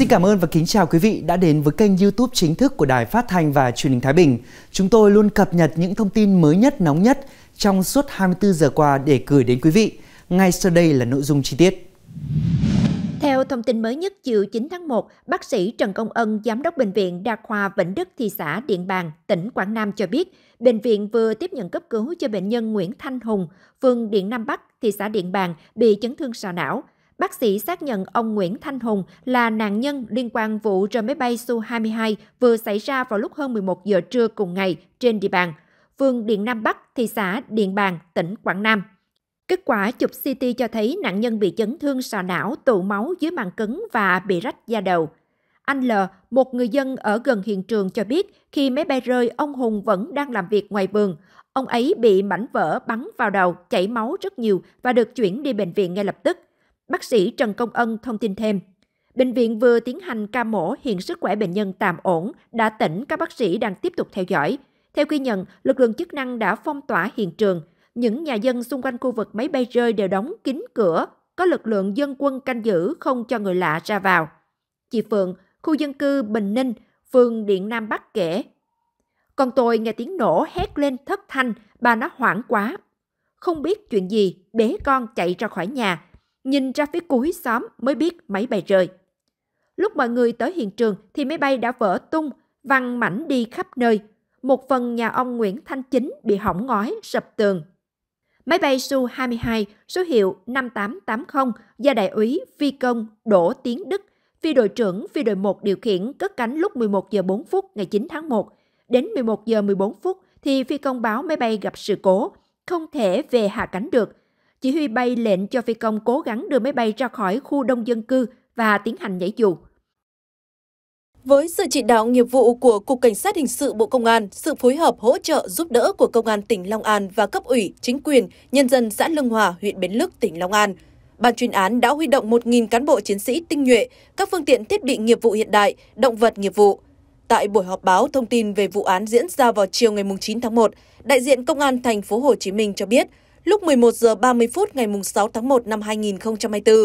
Xin cảm ơn và kính chào quý vị đã đến với kênh YouTube chính thức của Đài Phát thanh và Truyền hình Thái Bình. Chúng tôi luôn cập nhật những thông tin mới nhất, nóng nhất trong suốt 24 giờ qua để gửi đến quý vị. Ngay sau đây là nội dung chi tiết. Theo thông tin mới nhất chiều 9 tháng 1, bác sĩ Trần Công Ân, giám đốc bệnh viện Đa khoa Vĩnh Đức thị xã Điện Bàn, tỉnh Quảng Nam cho biết, bệnh viện vừa tiếp nhận cấp cứu cho bệnh nhân Nguyễn Thanh Hùng, phường Điện Nam Bắc, thị xã Điện Bàn bị chấn thương sọ não, Bác sĩ xác nhận ông Nguyễn Thanh Hùng là nạn nhân liên quan vụ rơi máy bay Su-22 vừa xảy ra vào lúc hơn 11 giờ trưa cùng ngày trên địa bàn, phường Điện Nam Bắc, thị xã Điện Bàn, tỉnh Quảng Nam. Kết quả chụp CT cho thấy nạn nhân bị chấn thương sọ não, tụ máu dưới màng cứng và bị rách da đầu. Anh L, một người dân ở gần hiện trường cho biết khi máy bay rơi, ông Hùng vẫn đang làm việc ngoài vườn. Ông ấy bị mảnh vỡ bắn vào đầu, chảy máu rất nhiều và được chuyển đi bệnh viện ngay lập tức. Bác sĩ Trần Công Ân thông tin thêm, bệnh viện vừa tiến hành ca mổ hiện sức khỏe bệnh nhân tạm ổn, đã tỉnh các bác sĩ đang tiếp tục theo dõi. Theo ghi nhận, lực lượng chức năng đã phong tỏa hiện trường. Những nhà dân xung quanh khu vực máy bay rơi đều đóng kín cửa, có lực lượng dân quân canh giữ không cho người lạ ra vào. Chị Phượng, khu dân cư Bình Ninh, phường Điện Nam Bắc kể. Còn tôi nghe tiếng nổ hét lên thất thanh, bà nó hoảng quá. Không biết chuyện gì, bé con chạy ra khỏi nhà, Nhìn ra phía cuối xóm mới biết máy bay rơi. Lúc mọi người tới hiện trường thì máy bay đã vỡ tung, văng mảnh đi khắp nơi. Một phần nhà ông Nguyễn Thanh Chính bị hỏng ngói, sập tường. Máy bay Su-22 số hiệu 5880 do đại úy phi công Đỗ Tiến Đức, phi đội trưởng phi đội 1 điều khiển cất cánh lúc 11 giờ 4 phút ngày 9 tháng 1. Đến 11 giờ 14 phút thì phi công báo máy bay gặp sự cố, không thể về hạ cánh được chỉ huy bay lệnh cho phi công cố gắng đưa máy bay ra khỏi khu đông dân cư và tiến hành nhảy dù. Với sự chỉ đạo nghiệp vụ của Cục Cảnh sát Hình sự Bộ Công an, sự phối hợp hỗ trợ giúp đỡ của Công an tỉnh Long An và cấp ủy, chính quyền, nhân dân xã Lương Hòa, huyện Bến Lức, tỉnh Long An, Ban chuyên án đã huy động 1.000 cán bộ chiến sĩ tinh nhuệ, các phương tiện thiết bị nghiệp vụ hiện đại, động vật nghiệp vụ. Tại buổi họp báo thông tin về vụ án diễn ra vào chiều ngày 9 tháng 1, đại diện Công an thành phố Hồ Chí Minh cho biết, Lúc 11 giờ 30 phút ngày 6 tháng 1 năm 2024,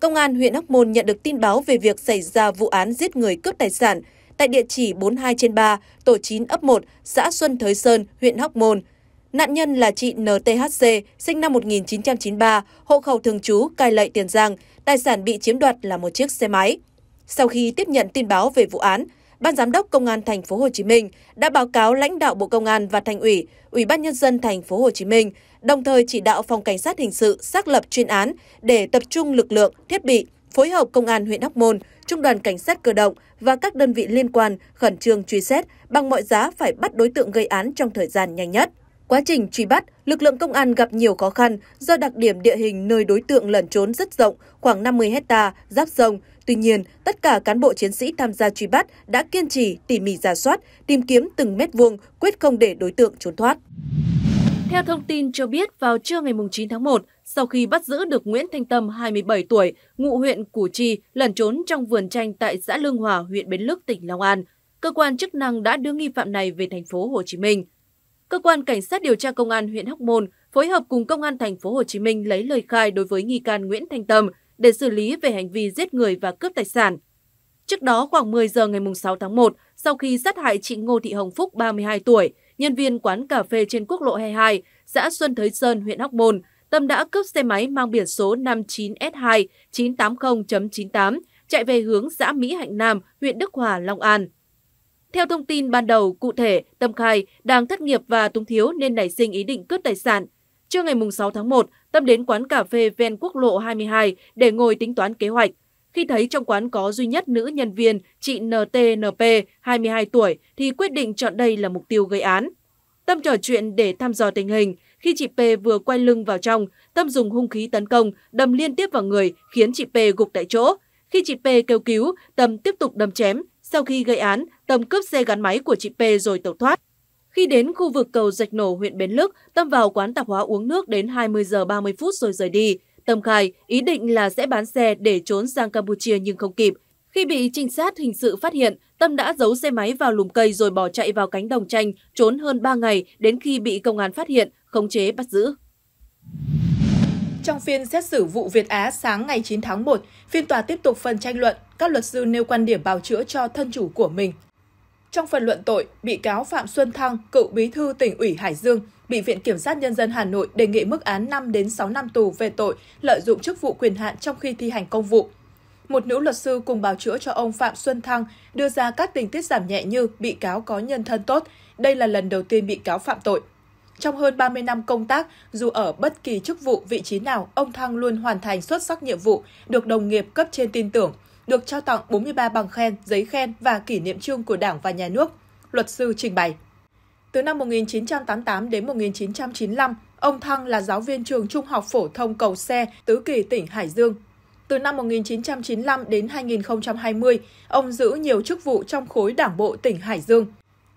Công an huyện Hóc Môn nhận được tin báo về việc xảy ra vụ án giết người cướp tài sản tại địa chỉ 42 trên 3, tổ 9 ấp 1, xã Xuân Thới Sơn, huyện Hóc Môn. Nạn nhân là chị NTHC, sinh năm 1993, hộ khẩu thường trú Cai Lậy Tiền Giang, tài sản bị chiếm đoạt là một chiếc xe máy. Sau khi tiếp nhận tin báo về vụ án, Ban Giám đốc Công an Thành phố Hồ Chí Minh đã báo cáo lãnh đạo Bộ Công an và Thành ủy, Ủy ban nhân dân Thành phố Hồ Chí Minh, đồng thời chỉ đạo phòng cảnh sát hình sự xác lập chuyên án để tập trung lực lượng, thiết bị, phối hợp Công an huyện Hóc Môn, Trung đoàn Cảnh sát cơ động và các đơn vị liên quan khẩn trương truy xét bằng mọi giá phải bắt đối tượng gây án trong thời gian nhanh nhất. Quá trình truy bắt, lực lượng công an gặp nhiều khó khăn do đặc điểm địa hình nơi đối tượng lẩn trốn rất rộng, khoảng 50 hecta, giáp sông, Tuy nhiên, tất cả cán bộ chiến sĩ tham gia truy bắt đã kiên trì tỉ mỉ giả soát, tìm kiếm từng mét vuông, quyết không để đối tượng trốn thoát. Theo thông tin cho biết, vào trưa ngày 9 tháng 1, sau khi bắt giữ được Nguyễn Thanh Tâm, 27 tuổi, ngụ huyện Củ Chi, lẩn trốn trong vườn chanh tại xã Lương Hòa, huyện Bến Lức, tỉnh Long An, cơ quan chức năng đã đưa nghi phạm này về thành phố Hồ Chí Minh. Cơ quan cảnh sát điều tra công an huyện Hóc Môn phối hợp cùng công an thành phố Hồ Chí Minh lấy lời khai đối với nghi can Nguyễn Thanh Tâm, để xử lý về hành vi giết người và cướp tài sản. Trước đó khoảng 10 giờ ngày 6 tháng 1, sau khi sát hại chị Ngô Thị Hồng Phúc 32 tuổi, nhân viên quán cà phê trên quốc lộ 22, xã Xuân Thới Sơn, huyện Hóc Môn, Tâm đã cướp xe máy mang biển số 59S2 980.98 chạy về hướng xã Mỹ Hạnh Nam, huyện Đức Hòa, Long An. Theo thông tin ban đầu, cụ thể, Tâm khai đang thất nghiệp và túng thiếu nên nảy sinh ý định cướp tài sản. Trưa ngày 6 tháng 1, Tâm đến quán cà phê ven quốc lộ 22 để ngồi tính toán kế hoạch. Khi thấy trong quán có duy nhất nữ nhân viên, chị NTNP, 22 tuổi, thì quyết định chọn đây là mục tiêu gây án. Tâm trò chuyện để thăm dò tình hình. Khi chị P vừa quay lưng vào trong, Tâm dùng hung khí tấn công, đâm liên tiếp vào người, khiến chị P gục tại chỗ. Khi chị P kêu cứu, Tâm tiếp tục đâm chém. Sau khi gây án, Tâm cướp xe gắn máy của chị P rồi tẩu thoát. Khi đến khu vực cầu Dạch Nổ, huyện Bến Lức, Tâm vào quán tạp hóa uống nước đến 20 giờ 30 phút rồi rời đi. Tâm khai ý định là sẽ bán xe để trốn sang Campuchia nhưng không kịp. Khi bị trinh sát hình sự phát hiện, Tâm đã giấu xe máy vào lùm cây rồi bỏ chạy vào cánh đồng chanh, trốn hơn 3 ngày đến khi bị công an phát hiện, khống chế bắt giữ. Trong phiên xét xử vụ Việt Á sáng ngày 9 tháng 1, phiên tòa tiếp tục phần tranh luận, các luật sư nêu quan điểm bào chữa cho thân chủ của mình. Trong phần luận tội, bị cáo Phạm Xuân Thăng, cựu bí thư tỉnh ủy Hải Dương, bị Viện Kiểm sát Nhân dân Hà Nội đề nghị mức án 5 đến 6 năm tù về tội lợi dụng chức vụ quyền hạn trong khi thi hành công vụ. Một nữ luật sư cùng bào chữa cho ông Phạm Xuân Thăng đưa ra các tình tiết giảm nhẹ như bị cáo có nhân thân tốt, đây là lần đầu tiên bị cáo phạm tội. Trong hơn 30 năm công tác, dù ở bất kỳ chức vụ vị trí nào, ông Thăng luôn hoàn thành xuất sắc nhiệm vụ, được đồng nghiệp cấp trên tin tưởng, được trao tặng 43 bằng khen, giấy khen và kỷ niệm trương của Đảng và Nhà nước, luật sư trình bày. Từ năm 1988 đến 1995, ông Thăng là giáo viên trường Trung học phổ thông Cầu Xe, Tứ Kỳ, tỉnh Hải Dương. Từ năm 1995 đến 2020, ông giữ nhiều chức vụ trong khối đảng bộ tỉnh Hải Dương.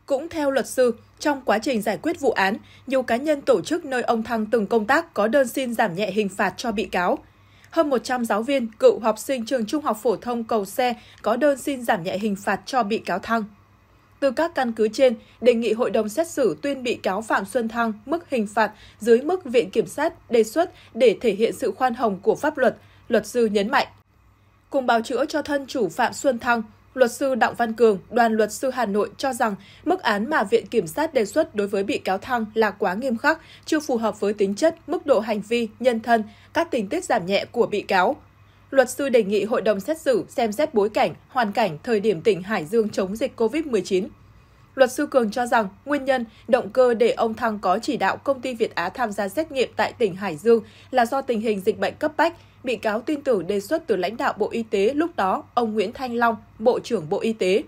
Cũng theo luật sư, trong quá trình giải quyết vụ án, nhiều cá nhân tổ chức nơi ông Thăng từng công tác có đơn xin giảm nhẹ hình phạt cho bị cáo hơn 100 giáo viên, cựu học sinh trường Trung học phổ thông Cầu Xe có đơn xin giảm nhẹ hình phạt cho bị cáo Thăng. Từ các căn cứ trên, đề nghị hội đồng xét xử tuyên bị cáo Phạm Xuân Thăng mức hình phạt dưới mức Viện Kiểm sát đề xuất để thể hiện sự khoan hồng của pháp luật, luật sư nhấn mạnh. Cùng bào chữa cho thân chủ Phạm Xuân Thăng, luật sư Đặng Văn Cường, đoàn luật sư Hà Nội cho rằng mức án mà Viện Kiểm sát đề xuất đối với bị cáo Thăng là quá nghiêm khắc, chưa phù hợp với tính chất, mức độ hành vi, nhân thân, các tình tiết giảm nhẹ của bị cáo. Luật sư đề nghị hội đồng xét xử xem xét bối cảnh, hoàn cảnh thời điểm tỉnh Hải Dương chống dịch COVID-19 Luật sư Cường cho rằng nguyên nhân, động cơ để ông Thăng có chỉ đạo công ty Việt Á tham gia xét nghiệm tại tỉnh Hải Dương là do tình hình dịch bệnh cấp bách. Bị cáo tin tưởng đề xuất từ lãnh đạo Bộ Y tế lúc đó ông Nguyễn Thanh Long, Bộ trưởng Bộ Y tế.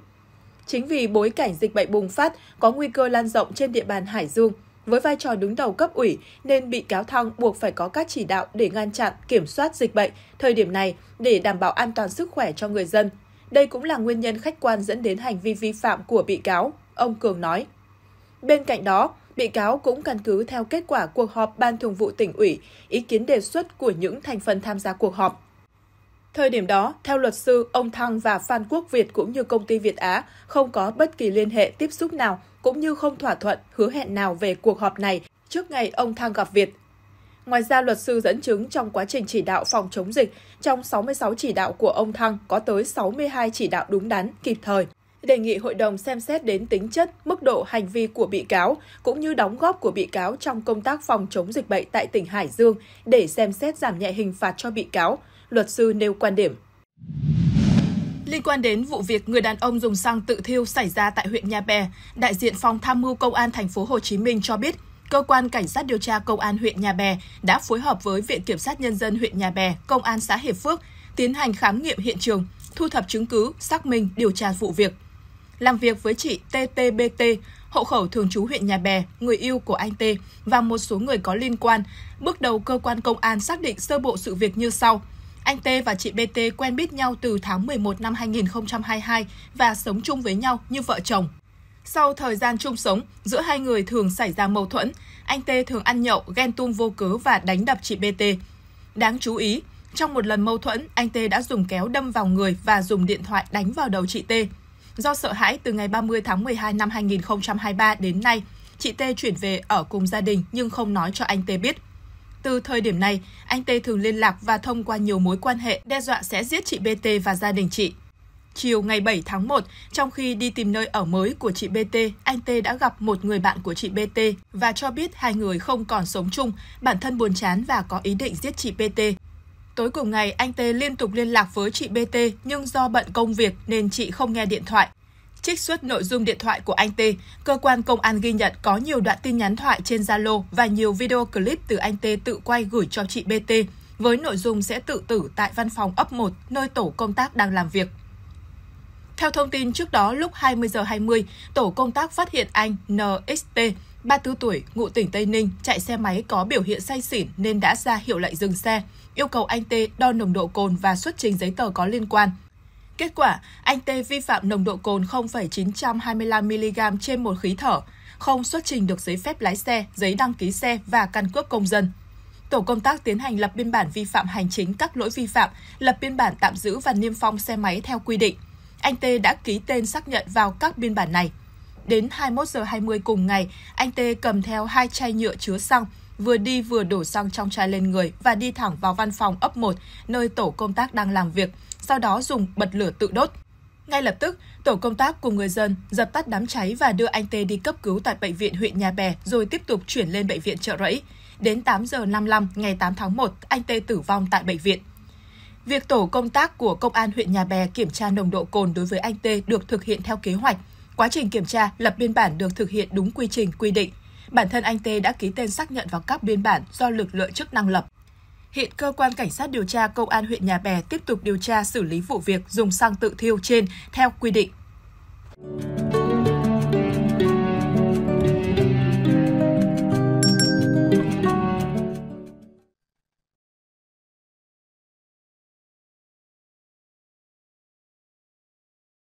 Chính vì bối cảnh dịch bệnh bùng phát có nguy cơ lan rộng trên địa bàn Hải Dương, với vai trò đứng đầu cấp ủy nên bị cáo Thăng buộc phải có các chỉ đạo để ngăn chặn, kiểm soát dịch bệnh thời điểm này để đảm bảo an toàn sức khỏe cho người dân. Đây cũng là nguyên nhân khách quan dẫn đến hành vi vi phạm của bị cáo ông Cường nói. Bên cạnh đó, bị cáo cũng căn cứ theo kết quả cuộc họp Ban Thường vụ tỉnh ủy, ý kiến đề xuất của những thành phần tham gia cuộc họp. Thời điểm đó, theo luật sư, ông Thăng và Phan Quốc Việt cũng như công ty Việt Á không có bất kỳ liên hệ tiếp xúc nào cũng như không thỏa thuận, hứa hẹn nào về cuộc họp này trước ngày ông Thăng gặp Việt. Ngoài ra, luật sư dẫn chứng trong quá trình chỉ đạo phòng chống dịch, trong 66 chỉ đạo của ông Thăng có tới 62 chỉ đạo đúng đắn, kịp thời, đề nghị hội đồng xem xét đến tính chất, mức độ hành vi của bị cáo cũng như đóng góp của bị cáo trong công tác phòng chống dịch bệnh tại tỉnh Hải Dương để xem xét giảm nhẹ hình phạt cho bị cáo, luật sư nêu quan điểm. Liên quan đến vụ việc người đàn ông dùng xăng tự thiêu xảy ra tại huyện Nha Bè, đại diện phòng tham mưu công an thành phố Hồ Chí Minh cho biết, cơ quan cảnh sát điều tra công an huyện Nha Bè đã phối hợp với viện kiểm sát nhân dân huyện Nha Bè, công an xã Hiệp Phước tiến hành khám nghiệm hiện trường, thu thập chứng cứ, xác minh điều tra vụ việc làm việc với chị TTBT, hộ khẩu thường trú huyện Nhà Bè, người yêu của anh T và một số người có liên quan. Bước đầu cơ quan công an xác định sơ bộ sự việc như sau. Anh T và chị BT quen biết nhau từ tháng 11 năm 2022 và sống chung với nhau như vợ chồng. Sau thời gian chung sống, giữa hai người thường xảy ra mâu thuẫn. Anh T thường ăn nhậu, ghen tuông vô cớ và đánh đập chị BT. Đáng chú ý, trong một lần mâu thuẫn, anh T đã dùng kéo đâm vào người và dùng điện thoại đánh vào đầu chị T. Do sợ hãi từ ngày 30 tháng 12 năm 2023 đến nay, chị T chuyển về ở cùng gia đình nhưng không nói cho anh T biết. Từ thời điểm này, anh T thường liên lạc và thông qua nhiều mối quan hệ đe dọa sẽ giết chị BT và gia đình chị. Chiều ngày 7 tháng 1, trong khi đi tìm nơi ở mới của chị BT, anh T đã gặp một người bạn của chị BT và cho biết hai người không còn sống chung, bản thân buồn chán và có ý định giết chị BT tối cùng ngày, anh T liên tục liên lạc với chị BT nhưng do bận công việc nên chị không nghe điện thoại. Trích xuất nội dung điện thoại của anh T, cơ quan công an ghi nhận có nhiều đoạn tin nhắn thoại trên Zalo và nhiều video clip từ anh T tự quay gửi cho chị BT với nội dung sẽ tự tử tại văn phòng ấp 1 nơi tổ công tác đang làm việc. Theo thông tin trước đó, lúc 20 giờ 20, tổ công tác phát hiện anh NXT 34 tuổi, ngụ tỉnh Tây Ninh, chạy xe máy có biểu hiện say xỉn nên đã ra hiệu lệnh dừng xe, yêu cầu anh T đo nồng độ cồn và xuất trình giấy tờ có liên quan. Kết quả, anh T vi phạm nồng độ cồn 0,925mg trên một khí thở, không xuất trình được giấy phép lái xe, giấy đăng ký xe và căn cước công dân. Tổ công tác tiến hành lập biên bản vi phạm hành chính các lỗi vi phạm, lập biên bản tạm giữ và niêm phong xe máy theo quy định. Anh T đã ký tên xác nhận vào các biên bản này. Đến 21 giờ 20 cùng ngày, anh Tê cầm theo hai chai nhựa chứa xăng, vừa đi vừa đổ xăng trong chai lên người và đi thẳng vào văn phòng ấp 1, nơi tổ công tác đang làm việc, sau đó dùng bật lửa tự đốt. Ngay lập tức, tổ công tác cùng người dân dập tắt đám cháy và đưa anh Tê đi cấp cứu tại bệnh viện huyện Nhà Bè rồi tiếp tục chuyển lên bệnh viện Trợ Rẫy. Đến 8 giờ 55 ngày 8 tháng 1, anh Tê tử vong tại bệnh viện. Việc tổ công tác của Công an huyện Nhà Bè kiểm tra nồng độ cồn đối với anh Tê được thực hiện theo kế hoạch. Quá trình kiểm tra, lập biên bản được thực hiện đúng quy trình quy định. Bản thân anh Tê đã ký tên xác nhận vào các biên bản do lực lượng chức năng lập. Hiện cơ quan cảnh sát điều tra công an huyện Nhà Bè tiếp tục điều tra xử lý vụ việc dùng xăng tự thiêu trên theo quy định.